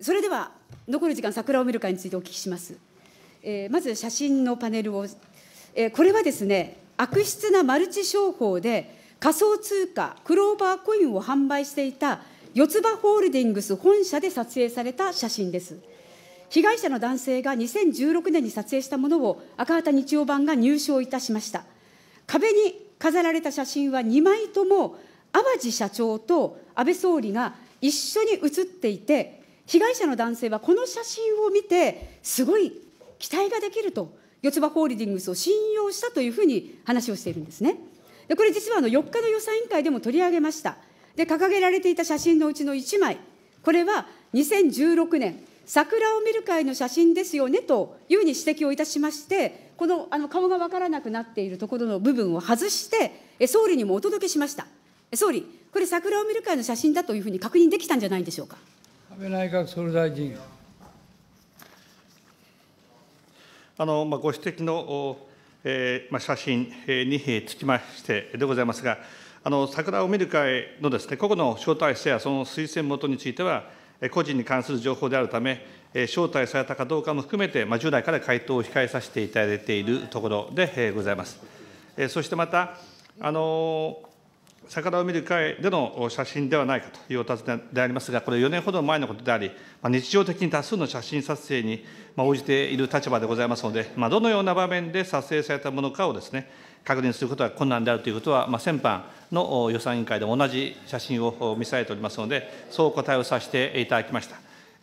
それでは残る時間、桜を見る会についてお聞きします。えー、まず写真のパネルを、えー、これはですね、悪質なマルチ商法で仮想通貨、クローバーコインを販売していた四つ葉ホールディングス本社で撮影された写真です。被害者の男性が2016年に撮影したものを赤旗日曜版が入賞いたしました。壁に飾られた写真は2枚とも淡路社長と安倍総理が一緒に写っていて、被害者の男性はこの写真を見て、すごい期待ができると、四つ葉ホールディングスを信用したというふうに話をしているんですね。でこれ、実はあの4日の予算委員会でも取り上げました。で、掲げられていた写真のうちの1枚、これは2016年、桜を見る会の写真ですよねというふうに指摘をいたしまして、このあの顔が分からなくなっているところの部分を外して、総理にもお届けしました。総理、これ、桜を見る会の写真だというふうに確認できたんじゃないでしょうか。内閣総理大臣。あのまあ、ご指摘の、えーまあ、写真につきましてでございますが、あの桜を見る会のです、ね、個々の招待者やその推薦元については、個人に関する情報であるため、招待されたかどうかも含めて、まあ、従来から回答を控えさせていただいているところでございます。そしてまた、あの魚を見る会での写真ではないかというお尋ねでありますが、これ、4年ほど前のことであり、日常的に多数の写真撮影に応じている立場でございますので、どのような場面で撮影されたものかをですね、確認することは困難であるということは、先般の予算委員会でも同じ写真を見せられておりますので、そうお答えをさせていただきました。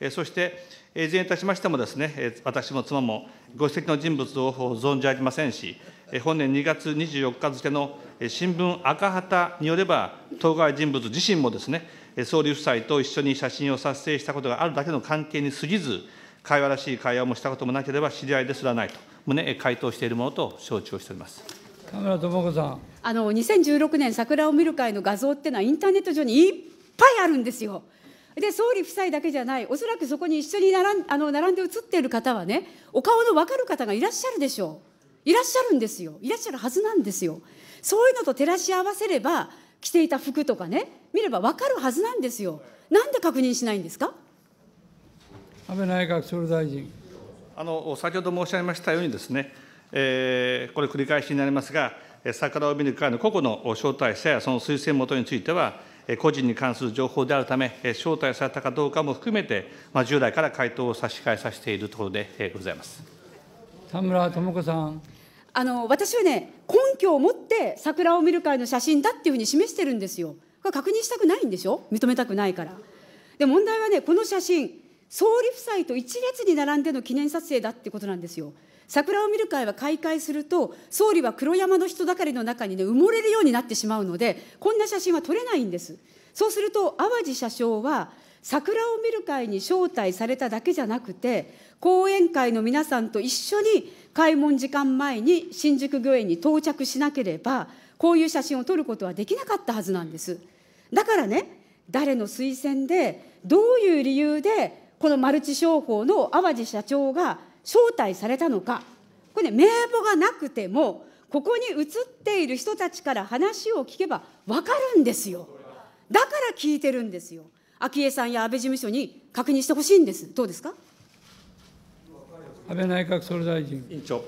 そして、いずれにいたしましてもですね、私も妻もご指摘の人物を存じ上げませんし、本年2月24日付の新聞赤旗によれば、当該人物自身もですね、総理夫妻と一緒に写真を撮影したことがあるだけの関係に過ぎず、会話らしい会話もしたこともなければ知り合いですらないと、旨、回答しているものと承知をしております。田村智子さんあの2016年桜を見る会の画像っていうのはインターネット上にいっぱいあるんですよ。で総理夫妻だけじゃないおそらくそこに一緒に並んあの並んで写っている方はねお顔の分かる方がいらっしゃるでしょう。いらっしゃるんですよいらっしゃるはずなんですよそういうのと照らし合わせれば着ていた服とかね見れば分かるはずなんですよなんで確認しないんですか安倍内閣総理大臣あの先ほど申し上げましたようにですね、えー、これ繰り返しになりますが桜を見る会の個々の招待者やその推薦元については個人に関する情報であるため、招待されたかどうかも含めて、まあ、従来から回答を差し控えさせているところでございます田村智子さん。あの私はね根拠を持って桜を見る会の写真だっていうふうに示してるんですよ。これ確認したくないんでしょ認めたくないから。で問題はねこの写真総理夫妻と一列に並んでの記念撮影だってことなんですよ。桜を見る会は開会すると総理は黒山の人だかりの中にね埋もれるようになってしまうのでこんな写真は撮れないんです。そうすると淡路社長は桜を見る会に招待されただけじゃなくて、講演会の皆さんと一緒に開門時間前に新宿御苑に到着しなければ、こういう写真を撮ることはできなかったはずなんです。だからね、誰の推薦で、どういう理由で、このマルチ商法の淡路社長が招待されたのか、これね、名簿がなくても、ここに写っている人たちから話を聞けば分かるんですよ。だから聞いてるんですよ。昭恵さんや安倍事務所に確認してほしいんです、どうですか安倍内閣総理大臣。委員長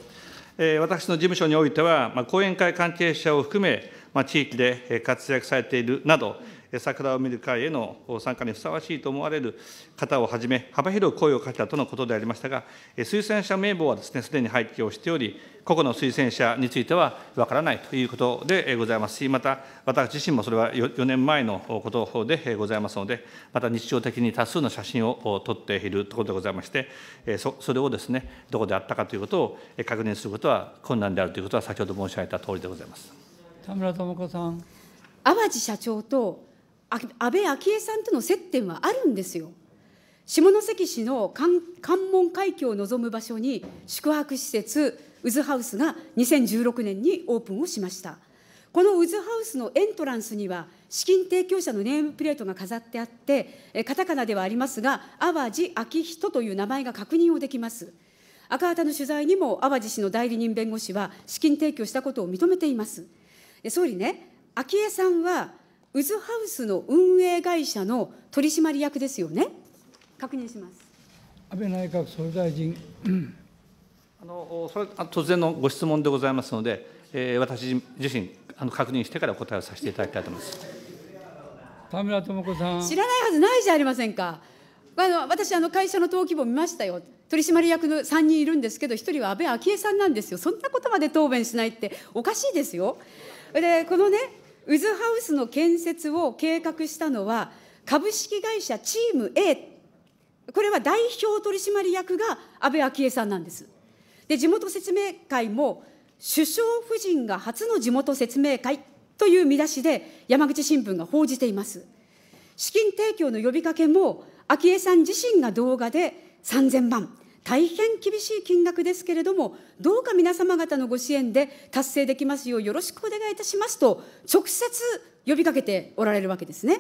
え私の事務所においては、ま講演会関係者を含め、ま地域で活躍されているなど、桜を見る会への参加にふさわしいと思われる方をはじめ、幅広く声をかけたとのことでありましたが、推薦者名簿はですね、すでに廃棄をしており、個々の推薦者については分からないということでございますし、また私自身もそれは4年前のことでございますので、また日常的に多数の写真を撮っているところでございまして、そそれをですね、どこであったかということを確認することは困難であるということは、先ほど申し上げたとおりでございます。田村智子さん淡路社長と安倍昭恵さんとの接点はあるんですよ。下関市の関門海峡を望む場所に宿泊施設、ウズハウスが2016年にオープンをしました。このウズハウスのエントランスには、資金提供者のネームプレートが飾ってあって、カタカナではありますが、淡路昭仁という名前が確認をできます。赤旗の取材にも淡路氏の代理人弁護士は資金提供したことを認めています。総理ね、昭恵さんはウズハウスの運営会社の取締役ですよね。確認します。安倍内閣総理大臣。あのそれ突然のご質問でございますので、えー、私自身あの確認してからお答えをさせていただきたいと思います。田村智子さん。知らないはずないじゃありませんか。あの私あの会社の登記簿見ましたよ。取締役の3人いるんですけど、1人は安倍昭恵さんなんですよ、そんなことまで答弁しないっておかしいですよ。で、このね、ズハウスの建設を計画したのは、株式会社チーム A、これは代表取締役が安倍昭恵さんなんです。で、地元説明会も、首相夫人が初の地元説明会という見出しで、山口新聞が報じています。資金提供の呼びかけも、昭恵さん自身が動画で3000万、大変厳しい金額ですけれども、どうか皆様方のご支援で達成できますようよろしくお願いいたしますと、直接呼びかけておられるわけですね。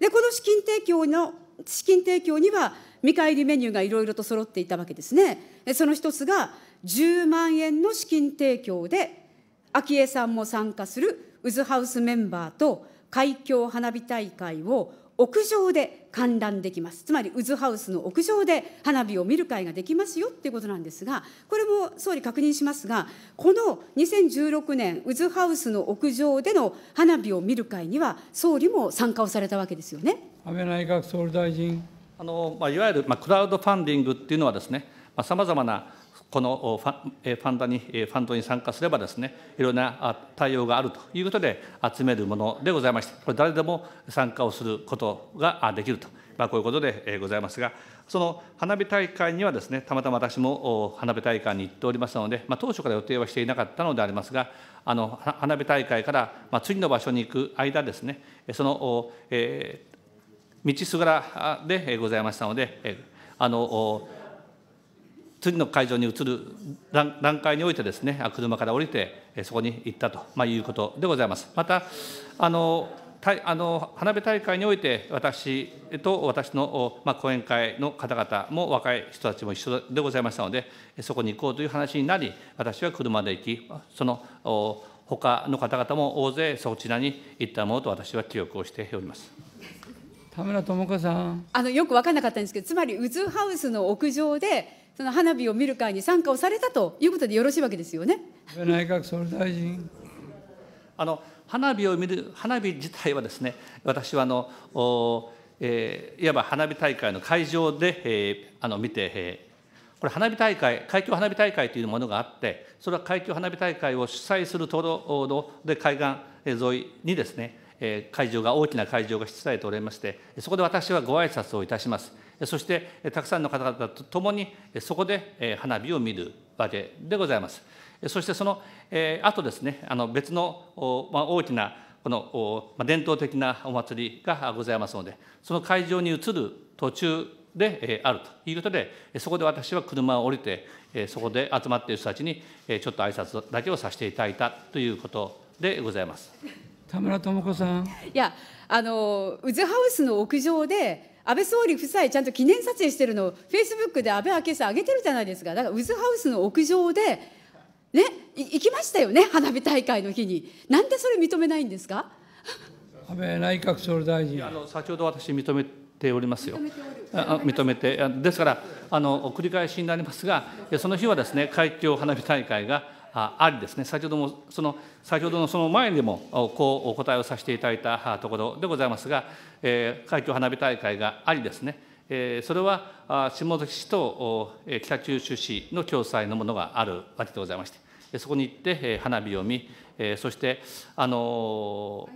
で、この資金提供の、資金提供には、見返りメニューがいろいろと揃っていたわけですね。その一つが、10万円の資金提供で、昭恵さんも参加するウズハウスメンバーと、海峡花火大会を屋上で観覧できますつまりウズハウスの屋上で花火を見る会ができますよっていうことなんですがこれも総理確認しますがこの2016年ウズハウスの屋上での花火を見る会には総理も参加をされたわけですよね安倍内閣総理大臣あの、まあ、いわゆる、まあ、クラウドファンディングっていうのはですねさまざ、まなこのファンダにファンドに参加すればですねいろんな対応があるということで集めるものでございましてこれ誰でも参加をすることができると、まあ、こういうことでございますがその花火大会にはですねたまたま私も花火大会に行っておりましたので、まあ、当初から予定はしていなかったのでありますがあの花火大会からまあ次の場所に行く間ですねその、えー、道すがらでございましたのであの次の会場に移る段階においてですね、車から降りて、そこに行ったと、まいうことでございます。またあのたあの花火大会において、私と私の、まあ、講演会の方々も若い人たちも一緒でございましたので、そこに行こうという話になり、私は車で行き、その他の方々も大勢そちらに行ったものと私は記憶をしております。田村智子さんあのよく分からなかったんですけど、つまり、ウズハウスの屋上で、その花火を見る会に参加をされたということでよろしいわけですよね。内閣総理大臣あの花火を見る花火自体はですね私はあのお、えー、いわば花火大会の会場で、えー、あの見て、えー、これ花火大会海峡花火大会というものがあってそれは海峡花火大会を主催するところで海岸沿いにですね会場が大きな会場が出されておりましてそこで私はご挨拶をいたします。そしてたくさんの方々と共にそこで花火を見るわけでございます。そしてその、えー、ですね、あの別の、まあ、大きなこの、まあ、伝統的なお祭りがございますので、その会場に移る途中で、えあるということで、そこで私は車を降りて、えそこで集まっている人たちに、えちょっと挨拶だけをさせていただいたということでございます。田村智子さん。いや、あの、ウズハウスの屋上で、安倍総理夫妻、ちゃんと記念撮影してるのを、フェイスブックで安倍昭恵さん上げてるじゃないですか、だからウズハウスの屋上で、ね、行きましたよね、花火大会の日に。なんでそれ認めないんですか安倍内閣総理大臣あの先ほど私、認めておりますよ。認めてですからあの、繰り返しになりますが、その日はですね、海峡花火大会がありですね先ほどもその先ほどのその前にもこうお答えをさせていただいたところでございますが、えー、海峡花火大会がありですねえそれは下関市と北九州市の共催のものがあるわけでございましてそこに行って花火を見そしてあの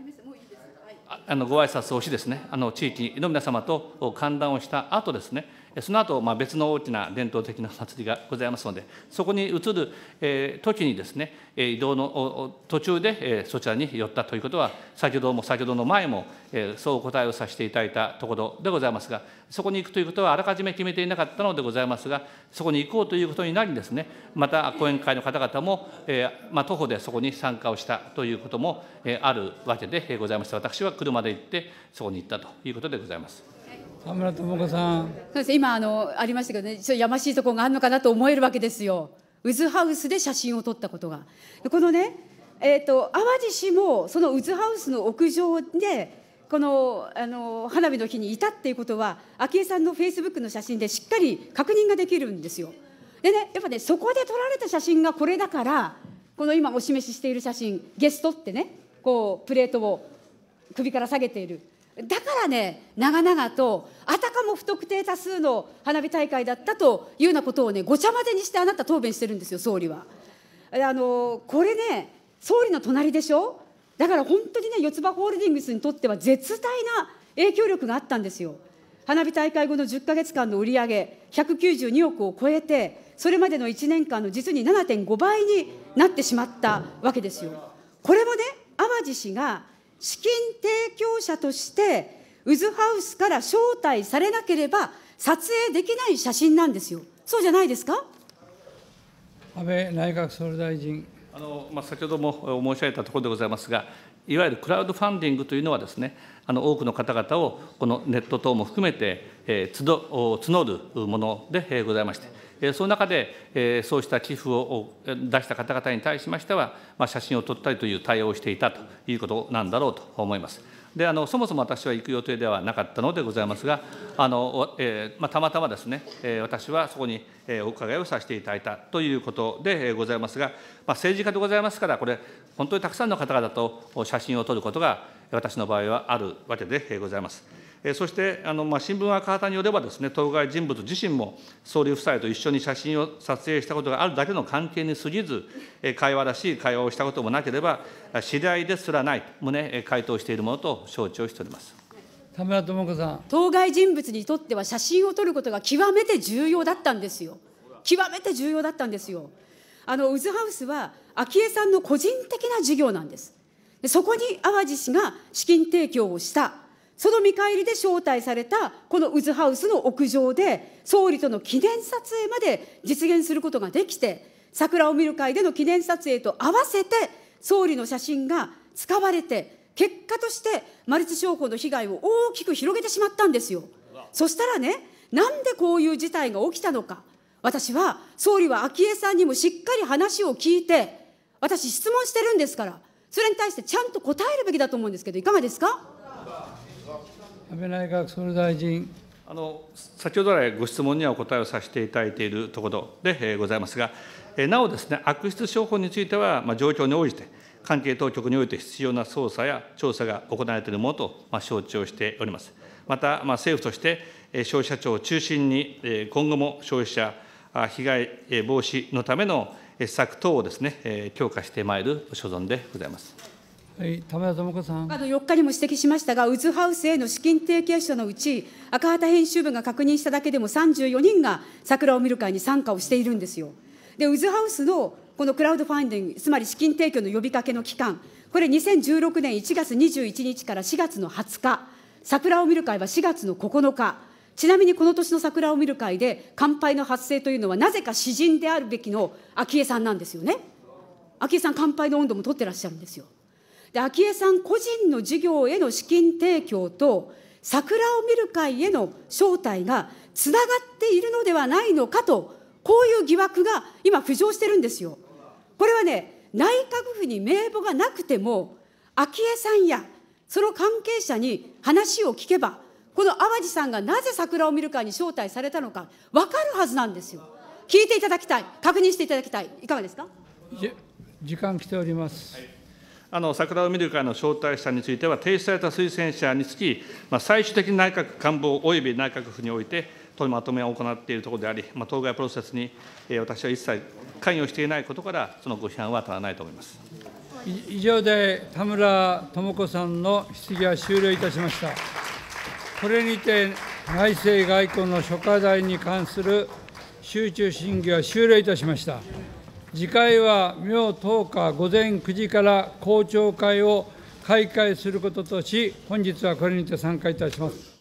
あのご挨拶をしですねあの地域の皆様と歓談をした後ですねその後、まあ、別の大きな伝統的な祭りがございますので、そこに移る、えー、時にですね、移動の途中で、えー、そちらに寄ったということは、先ほども先ほどの前も、えー、そうお答えをさせていただいたところでございますが、そこに行くということはあらかじめ決めていなかったのでございますが、そこに行こうということになりですね、また講演会の方々も、えー、まあ、徒歩でそこに参加をしたということも、えー、あるわけでございまして、私は車で行って、そこに行ったということでございます。田村智子さん。今あのありましたけどね、ちょっとやましいところがあるのかなと思えるわけですよ。ウズハウスで写真を撮ったことが。このね、えっ、ー、と淡路氏もそのウズハウスの屋上で。このあの花火の日にいたっていうことは、昭恵さんのフェイスブックの写真でしっかり確認ができるんですよ。でね、やっぱね、そこで撮られた写真がこれだから、この今お示ししている写真、ゲストってね、こうプレートを首から下げている。だからね、長々と、あたかも不特定多数の花火大会だったというようなことをね、ごちゃ混ぜにしてあなた答弁してるんですよ、総理は。あのこれね、総理の隣でしょ、だから本当にね、四つ葉ホールディングスにとっては絶大な影響力があったんですよ。花火大会後の10か月間の売り上げ、192億を超えて、それまでの1年間の実に7.5倍になってしまったわけですよ。これもね、淡路氏が資金提供者として、ウズハウスから招待されなければ、撮影できない写真なんですよ。そうじゃないですか安倍内閣総理大臣。先ほども申し上げたところでございますが、いわゆるクラウドファンディングというのは、多くの方々をこのネット等も含めて募るものでございまして、その中でそうした寄付を出した方々に対しましては、写真を撮ったりという対応をしていたということなんだろうと思います。であのそもそも私は行く予定ではなかったのでございますが、あのえーまあ、たまたまですね、えー、私はそこに、えー、お伺いをさせていただいたということでございますが、まあ、政治家でございますから、これ、本当にたくさんの方々と写真を撮ることが、私の場合はあるわけでございます。そしてあの、まあ、新聞赤旗によればです、ね、当該人物自身も総理夫妻と一緒に写真を撮影したことがあるだけの関係に過ぎず、会話らしい会話をしたこともなければ、知り合いですらないと旨、回答しているものと承知をしております。田村智子さん当該人物にとっては写真を撮ることが極めて重要だったんですよ。極めて重要だったんですよ。あの、ウズハウスは、昭恵さんの個人的な事業なんです。そこに淡路氏が資金提供をしたその見返りで招待されたこのウズハウスの屋上で総理との記念撮影まで実現することができて桜を見る会での記念撮影と合わせて総理の写真が使われて結果としてマルチ商法の被害を大きく広げてしまったんですよ。そしたらねなんでこういう事態が起きたのか私は総理は昭恵さんにもしっかり話を聞いて私質問してるんですからそれに対してちゃんと答えるべきだと思うんですけどいかがですか安倍内閣総理大臣。あの先ほど来ご質問にはお答えをさせていただいているところでございますが、なおですね、悪質商法については、まあ、状況に応じて、関係当局において必要な捜査や調査が行われているものと、まあ、承知をしております。また、まあ、政府として、消費者庁を中心に、今後も消費者被害防止のための施策等をですね、強化してまいる所存でございます。はい、田村智子さんあの4日にも指摘しましたが、ウズハウスへの資金提携者のうち、赤旗編集部が確認しただけでも34人が桜を見る会に参加をしているんですよ。で、ウズハウスのこのクラウドファンディング、つまり資金提供の呼びかけの期間、これ、2016年1月21日から4月の20日、桜を見る会は4月の9日、ちなみにこの年の桜を見る会で、乾杯の発生というのは、なぜか詩人であるべきの昭恵さんなんですよね。昭恵さん、乾杯の温度も取ってらっしゃるんですよ。昭恵さん個人の事業への資金提供と、桜を見る会への招待がつながっているのではないのかと、こういう疑惑が今、浮上してるんですよ。これはね、内閣府に名簿がなくても、昭恵さんやその関係者に話を聞けば、この淡路さんがなぜ桜を見る会に招待されたのか、分かるはずなんですよ。聞いていただきたい、確認していただきたい、いかがですか。時間来ております。はいあの桜を見る会の招待者については、提出された推薦者につき、まあ、最終的に内閣官房および内閣府において、取りまとめを行っているところであり、まあ、当該プロセスに、えー、私は一切関与していないことから、そのご批判は当たらないと思います以上で田村智子さんの質疑は終了いたしました。これにて内政外交の諸課題に関する集中審議は終了いたしました。次回は明10日午前9時から公聴会を開会することとし、本日はこれにて参加いたします。